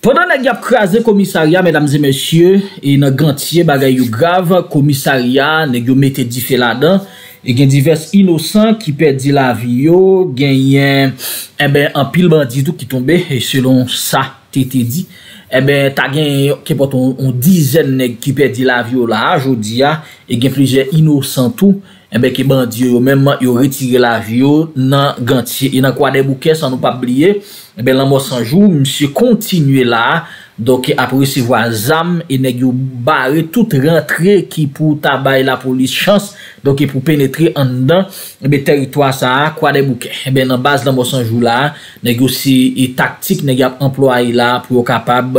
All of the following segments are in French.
Pendan la gen ap krasen komisarya, medamze mesye, e nan gantye bagay yo grav, komisarya ne gen mette di fe ladan, e gen divers inosan ki perdi la vyo, gen yen, e ben, an pil bandidou ki tombe, e selon sa te te di, e eh ben, ta gen kepot on dizen ne ki perdi la vyo la a jodi ya, e gen plije inosantou, Ebe eh ki bandi yo menman yo retire la vyo nan gantye. E nan kwa de bouke san nou pa bliye, ebe eh nan mwos anjou msye kontinuye la. Dok apresivwa zam, e negyo bare tout rentre ki pou tabay la polis chans. Dok e pou penetre an dan, ebe eh teritoa sa kwa de bouke. Ebe nan bas nan mwos anjou la, negyo si e taktik negyo ap emploay la pou yo kapab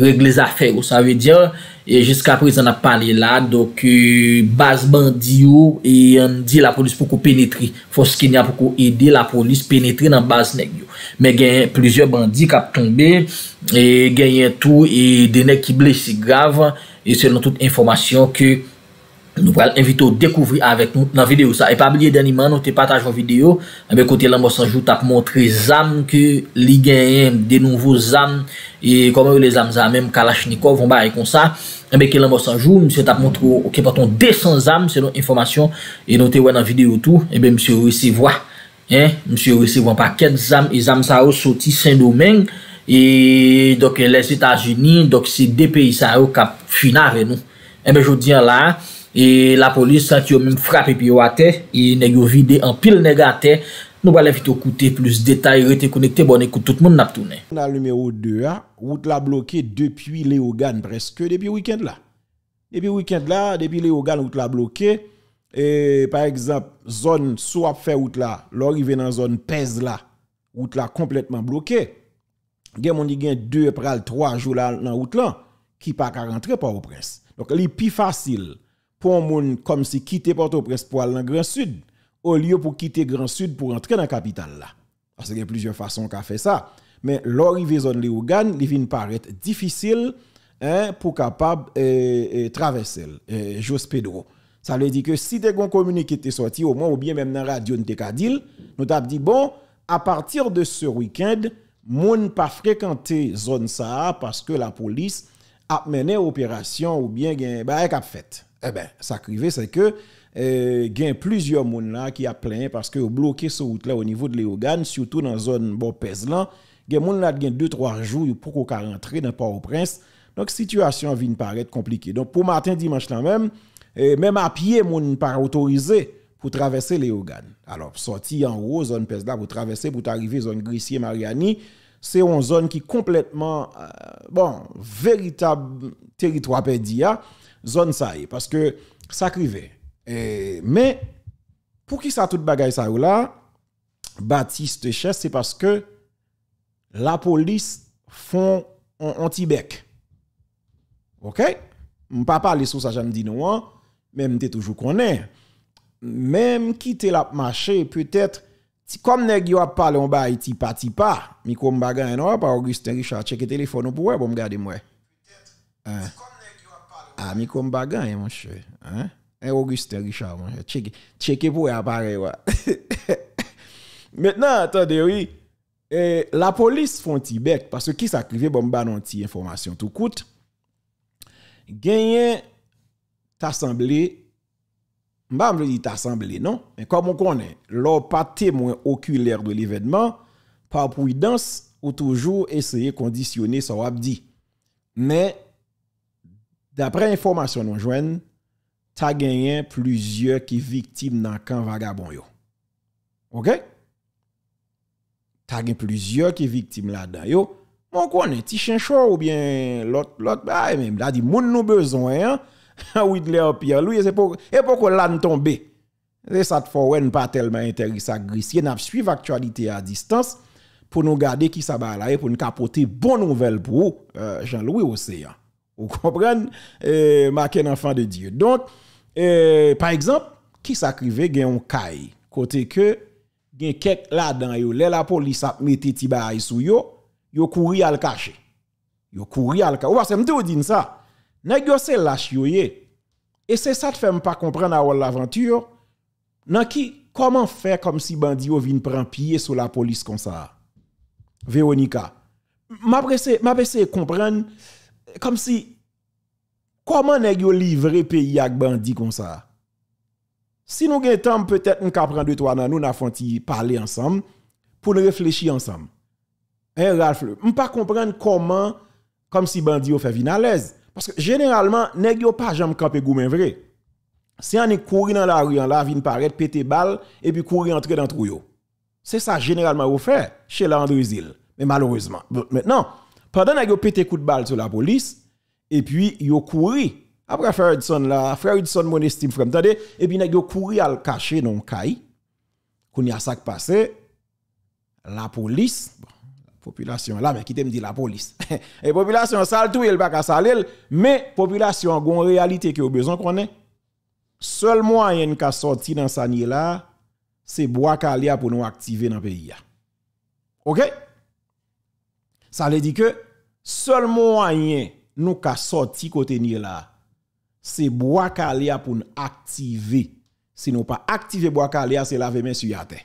regle zafè ou sa ve diyo. e jeska apre zan ap pale la doke base bandi yo e yon di la polis poukou penetri foske ni apoukou ede la polis penetri nan base neg yo me genye plizye bandi kap tombe e genye tou e dene ki ble si grav e selon tout informasyon ke Nou pral evito dekouvri avèk nou nan videyo sa. E pabliye deni man nou te pataj wè nan videyo. Ebe eh kote lan mò sanjou tap montre zanm ke li genye de nou vò zanm. E koman wè le zanm zanm? Mèm kalachnikon vò mbare kon sa. Ebe eh ke lan mò sanjou mò se tap montre wè. Ok, paton 200 zanm se nou informasyon. E nou te wè nan videyo tou. Ebe mò se wè se vwa. Ebe mò se wè se vwa pa ket zanm. E zanm sa wè soti sen domen. E doke lè se ta jini. Dok se de pe yi sa wè kap finare nou. E la polis santi yo moun frap epi yo ate, e ne yo vide an pil negate, nou ba le fito koute plus detay rete konekte bon ekoute tout moun naptoune. Na lumeo 2 a, wout la bloké depi le ogan preske depi wikend la. Depi wikend la, depi le ogan wout la bloké, e par ekzap, zon sou ap fe wout la, lor i ve nan zon pez la, wout la kompletman bloké. Gen moun di gen 2 pral 3 joulal nan wout la, ki pa ka rentre pa wout pres. Donc li pi fasil, pour qu'on comme si quitter Port-au-Prince pour aller Grand Sud au lieu pour quitter Grand Sud pour entrer dans la capitale là. Parce qu'il y a plusieurs façons qu'a fait ça. Mais l'arrivée zone Léougan, il vient paraître difficile hein, pour capable de euh, euh, traverser euh, Ça veut dire que si des as communiqué qui sorti, au moins, ou bien même dans la radio, nous avons dit, bon, à partir de ce week-end, ne pas fréquenter zone ça parce que la police a mené opération ou bien ben, ben, qu'elle a fait. Eh bien, ça qui c'est que euh, il y a plusieurs monde qui a plein parce que bloqué ce route là au niveau de Léogan, surtout dans la zone Bopez là, il y a des là qui 2 3 jours pour qu'on rentrer dans Port-au-Prince. Donc la situation vient paraître compliquée. Donc pour matin dimanche là même, euh, même à pied monde pas autorisé pour traverser l'Éogane. Alors sorti en haut zone Peslan, là pour traverser pour arriver zone Grissier Mariani, c'est une zone qui complètement euh, bon, véritable territoire perdu hein zone ça parce que ça crive. mais pour qui ça toute bagaille ça là Baptiste Chess c'est parce que la police font un anti-bec. OK Je ne pas parler sur ça, je me dis non, hein. même t'es toujours connaît. Même quitter la marché peut-être comme nèg yo a parlé on bail ti pa ti pa, mi comme bagay non pas Augustin Richard checker téléphone pour ouais bon garder moi. Peut-être. Hein. Ah, mi comme bagan, e, mon cher. Hein? E, Augustin Richard, mon Check, e pour apparaître. Maintenant, attendez, oui. Eh, la police font Tibet parce que qui s'accrivait bon non information tout coûte. Gagné t'assemblé. Mba me dit t'assemblé, non, mais comme on connaît, l'or pas témoin oculaire de l'événement, par prudence ou toujours essayer conditionner ça wap Mais D'après information nous joignent, tu as gagné plusieurs qui victimes dans le camp vagabond yo. OK Tu gagné plusieurs qui victimes là-dedans yo. Mon un petit chinchou ou bien l'autre l'autre bah même là dit moun nous besoin hein. l'air Pierre Louis c'est pour et pourquoi là tombé. C'est ça te faut pas tellement intéresser. à n'a suivre actualité à distance pour nous garder qui ça là et pour nous capoter bonne nouvelle pour euh, Jean-Louis Océan. Vous comprenez euh, Marqué un enfant de Dieu. Donc, par exemple, qui s'acrivait gen un caille côté que gen quelques là-dedans yo, là la police a mis tibay sou yo, yo à le cacher. Yo à al cacher. Ou pas que m'te dire ça. Nèg yo se lâche yo Et c'est ça te fait pas comprendre l'aventure. Nan qui comment faire comme si bandi yo vin prend pied sur la police comme ça. Véronica. M'a pressé m'a comprendre comme si, comment nèg yo livré pays ak bandit comme ça? Si nous avons temps, peut-être nous ka prendre deux, trois ans, nous, nous parler ensemble pour réfléchir ensemble. Un hein, Ralph, je ne pas comprendre comment, comme si bandit fait venir à l'aise. Parce que généralement, nèg yo pas jamais camper goumen vrai. Si on est couru dans la rue, on la vient paraître péter balle et puis courir entrer dans trou C'est ça généralement vous fait chez l'André Mais malheureusement, maintenant, pendant que vous pété coup de balle sur la police, et puis vous couru. Après frère là, frère Hudson mon estime frère, attendez, et puis vous couru à le cacher dans le caille. Quand y a ça passé, la police, la population là, mais qui te me dit la police. et population sale tout, elle va pas sale, mais population a une réalité qui a besoin qu'on ait. Seul moyen qui sorti dans sa là, c'est bois calia pour nous activer dans le pays. OK? Ça veut dire que seul moyen nous ka sorti côté ni là, c'est bois calia pour nous activer. Si nous pas activer bois calia, c'est laver main sur terre.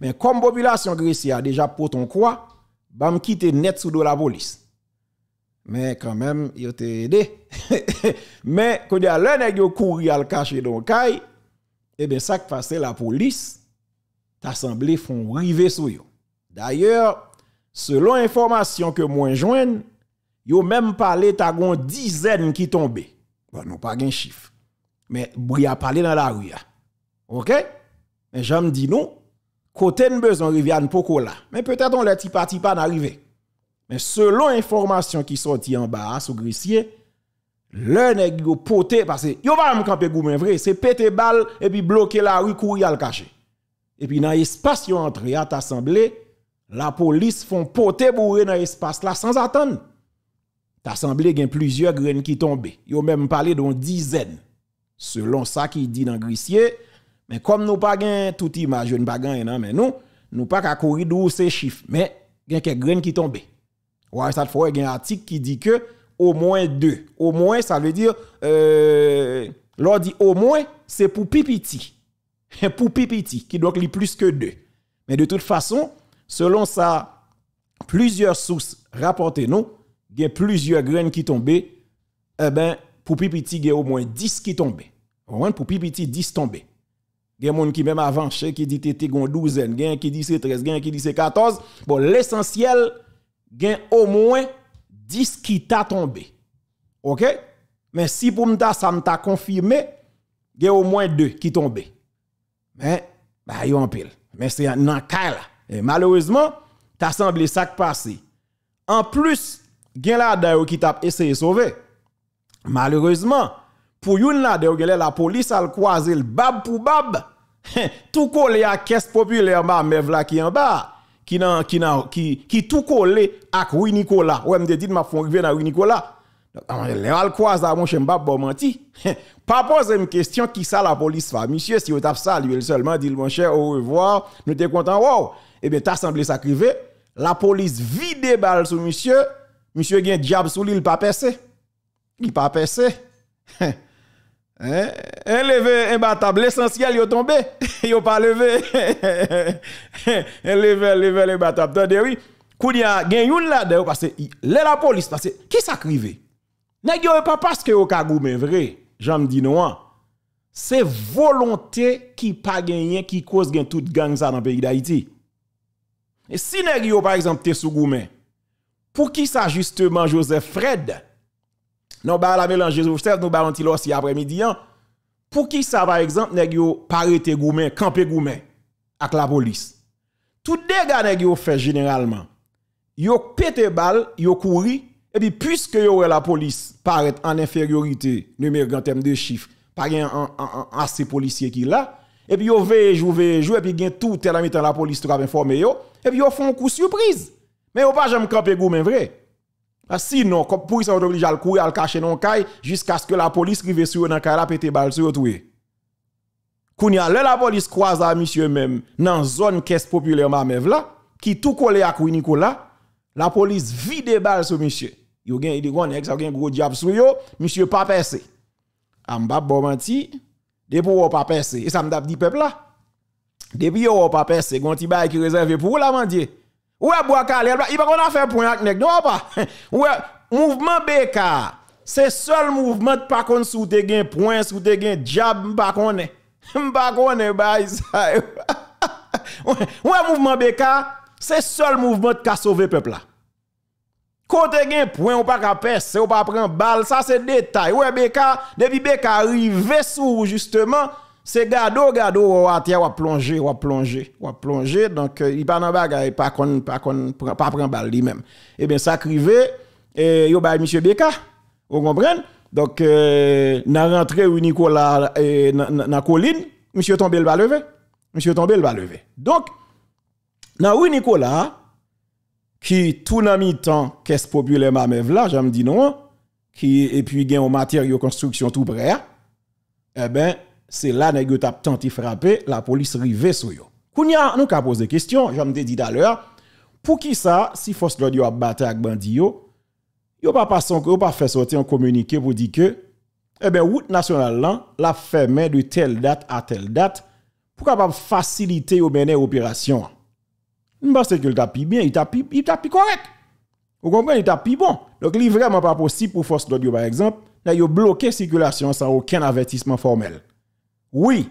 Mais comme population Grèce a déjà ton quoi, bam quitter net sous de la police. Mais quand même, il t'a aidé. Mais quand il y a l'un yo à al cacher dans caille, eh bien ça qui passait la police t'a font river sur yo. D'ailleurs, selon information que moi joigne, yo même parlé ta gon dizaine qui tombé. Bon, non pas gen chiffre. Mais vous y a parlé dans la rue. OK Mais me dis non, côté ne besoin rivière poko là. Mais peut-être on les ti parti pas n'arrivé. Mais selon information qui sorti en bas sous grissier, le nèg yo poté parce que yo pas me camper goumen vrai, c'est pété balle et puis bloquer la rue courir le cacher. Et puis dans espace yo entré à t'assembler la police font poter bourré dans l'espace là sans attendre. T'as semblé plusieurs graines qui tombent. Ils ont même parlé d'une dizaine. Selon ça qui dit dans Grissier, mais comme nous pas gain toute image, nous pas gain non mais nous, nous pas qu'à courir d'où ces chiffres, mais il quelques graines qui tombent. Ouais, ça fois il y a un article qui dit que au moins deux. Au moins ça veut dire euh, dit au moins c'est pour pipiti. pour pipiti qui donc li plus que deux. Mais de toute façon, Selon ça, plusieurs sources rapportent nous, il y a plusieurs graines qui tombent. Eh ben, pour pipiti, il y a au moins 10 qui tombent. Pour pipiti, 10 tombent. Il y a des gens qui même avant qui dit que gon 12, gens qui dit c'est 13, gens qui dit c'est 14. Bon, l'essentiel, il y a au moins 10 qui t'a tombé. OK Mais si pour moi, ça confirmé, il y a au moins 2 qui tombent. Mais bah y en pile. Mais c'est un cas là. Et malheureusement, t'as semblé ça passé. En plus, gen la d'ailleurs qui t'a essayé sauver. Malheureusement, pour yon la d'ailleurs, la police a croisé le bab pour bab. tout collé à caisse populaire ma mevla qui en bas. Qui nan, qui qui, qui tout collé à Rui Nicolas. Ouais, me dit, m'a font à dans Rui Nicolas. Ah, le al croise à mon bab bon menti. Pas poser une question qui ça la police va Monsieur, si vous avez ça, lui seulement dit mon cher au revoir, nous t'es content. Wow eh bien, t'as semblé sacrivé. La police vide balle sur monsieur. Monsieur un diable sous l'île, pas percé. Il pas percé. Hein? Un levé imbattable, l'essentiel est tombé. Il pas levé. Un levé, levé, imbattable. Tandé, oui. Kounia, gen yon là de parce que la police, parce que qui s'acrive? Ne yon pas parce que yon mais vrai, j'en dis non. Hein. C'est volonté qui pas gagné qui cause gen tout gang ça dans le pays d'Haïti. Et si nèg yo par exemple t'es sous goumé pour qui ça justement Joseph Fred Non ba la mélange Joseph nous ba si après-midi hein. Pour qui ça par exemple nèg yo parité goumé camper goumé avec la police. Tout dégât nèg yo fait généralement. Yo pété balle, yo couri et puis puisque yo la police paraît en infériorité numérique en termes de chiffres, pas assez policiers qui là et puis yo veille joue veille joue et puis gain tout tel de la police trop informé yo et puis ils font un coup surprise. Mais ils pas jamais camper gourmand vrai. Ah, sinon, comme pour ça, on obligé à le courir, à le cacher dans le jusqu'à ce que la police arrive sur dans le la pété balle sur eux. Quand la police croise à monsieur même dans zone caisse populaire Mamev là, qui tout collé à Koui Nicolas, la police vide des balles sur monsieur. Yo gen ide kon ex gros diable sur yo, monsieur pas percé. En ah, bas bon menti, de n'ont pas percé. Et ça me dit peuple là. Depuis yon pas peur, c'est qui réservé pour la mendier. Ouais, bois calé, il pas qu'on a fait point avec nèg, non pas. Ouais, mouvement beka, c'est seul mouvement de pas sou sous te gain point, sous te gain jab, pas qu'on est. Pas qu'on est Ouais, mouvement beka, c'est seul mouvement qui a sauvé peuple là. Quand gain point ou pas ka percer ou pas prendre balle, ça c'est détail. Ouais beka, depuis beka arrive sous justement c'est gado, gado, ou à terre, ou plonger, ou plonger, ou plonger. Donc, euh, il n'y pas de bagaille, pas qu'on, pas pas prendre balle lui-même. Eh bien, ça crivé, et yo bah, monsieur Beka. Vous comprenez? Donc, euh, na rentré où Nicolas, et na, na, colline, monsieur tombé le lever, lever Monsieur tombé le Donc, na oui Nicolas, qui tout dans mi-temps, caisse populaire Mamev là, j'aime dire non, qui, et puis, gain au matériau construction tout près, eh bien, c'est là que avez tenté frapper, la police arrive sur yo. Kounya, nous posé des question, j'en ai dit l'heure. pour qui ça si force l'audio a battu avec bandi yo, pas passer pas faire sortir un communiqué pour dire que eh ben route nationale la fermée de telle date à telle date pour capable faciliter l'opération? mener opération. Je pense que le tapis bien, il tapis il correct. Vous comprenez, il tapis bon. Donc il vraiment pas possible pour force l'audio, par exemple, de bloquer bloquer circulation sans aucun avertissement formel. Oui,